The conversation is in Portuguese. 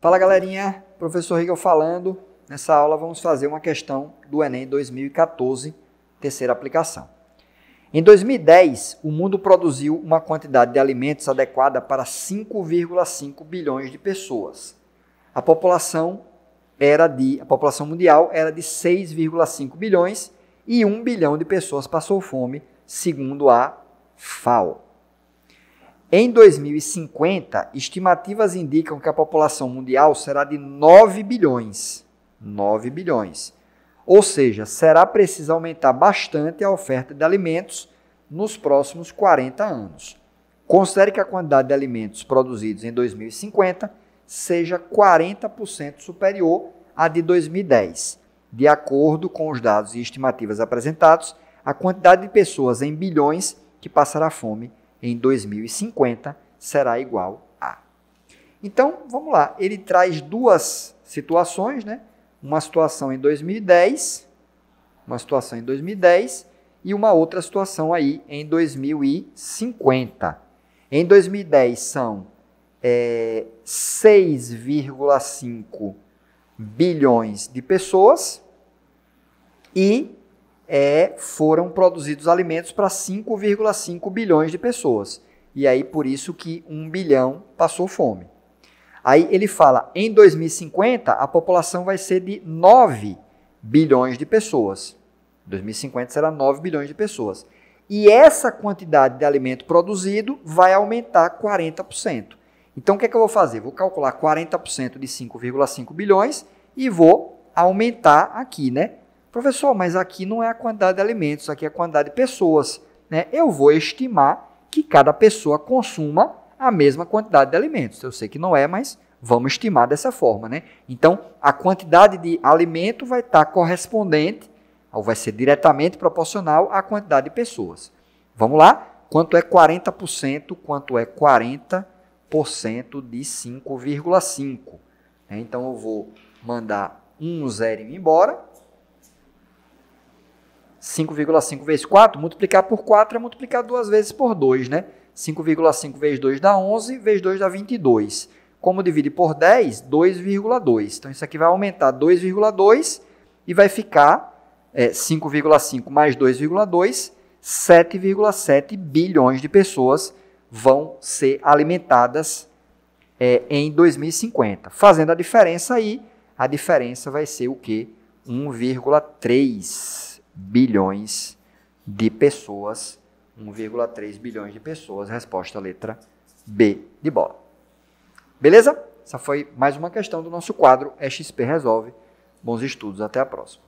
Fala galerinha, professor Riegel falando. Nessa aula vamos fazer uma questão do Enem 2014, terceira aplicação. Em 2010, o mundo produziu uma quantidade de alimentos adequada para 5,5 bilhões de pessoas. A população era de a população mundial era de 6,5 bilhões e 1 bilhão de pessoas passou fome segundo a FAO. Em 2050, estimativas indicam que a população mundial será de 9 bilhões. 9 bilhões. Ou seja, será preciso aumentar bastante a oferta de alimentos nos próximos 40 anos. Considere que a quantidade de alimentos produzidos em 2050 seja 40% superior à de 2010, de acordo com os dados e estimativas apresentados a quantidade de pessoas em bilhões que passará fome em 2050 será igual a. Então, vamos lá. Ele traz duas situações, né? Uma situação em 2010, uma situação em 2010 e uma outra situação aí em 2050. Em 2010 são é, 6,5 bilhões de pessoas e é, foram produzidos alimentos para 5,5 bilhões de pessoas. E aí, por isso que um bilhão passou fome. Aí ele fala, em 2050, a população vai ser de 9 bilhões de pessoas. 2050 será 9 bilhões de pessoas. E essa quantidade de alimento produzido vai aumentar 40%. Então, o que, é que eu vou fazer? Vou calcular 40% de 5,5 bilhões e vou aumentar aqui, né? Professor, mas aqui não é a quantidade de alimentos, aqui é a quantidade de pessoas. Né? Eu vou estimar que cada pessoa consuma a mesma quantidade de alimentos. Eu sei que não é, mas vamos estimar dessa forma. Né? Então, a quantidade de alimento vai estar correspondente, ou vai ser diretamente proporcional à quantidade de pessoas. Vamos lá? Quanto é 40%? Quanto é 40% de 5,5? Né? Então, eu vou mandar um zero embora 5,5 vezes 4, multiplicar por 4 é multiplicar duas vezes por 2, né? 5,5 vezes 2 dá 11, vezes 2 dá 22. Como divide por 10, 2,2. Então, isso aqui vai aumentar 2,2 e vai ficar 5,5 é, mais 2,2, 7,7 bilhões de pessoas vão ser alimentadas é, em 2050. Fazendo a diferença aí, a diferença vai ser o quê? 1,3 bilhões de pessoas, 1,3 bilhões de pessoas, resposta letra B de bola. Beleza? Essa foi mais uma questão do nosso quadro EXP Resolve. Bons estudos, até a próxima.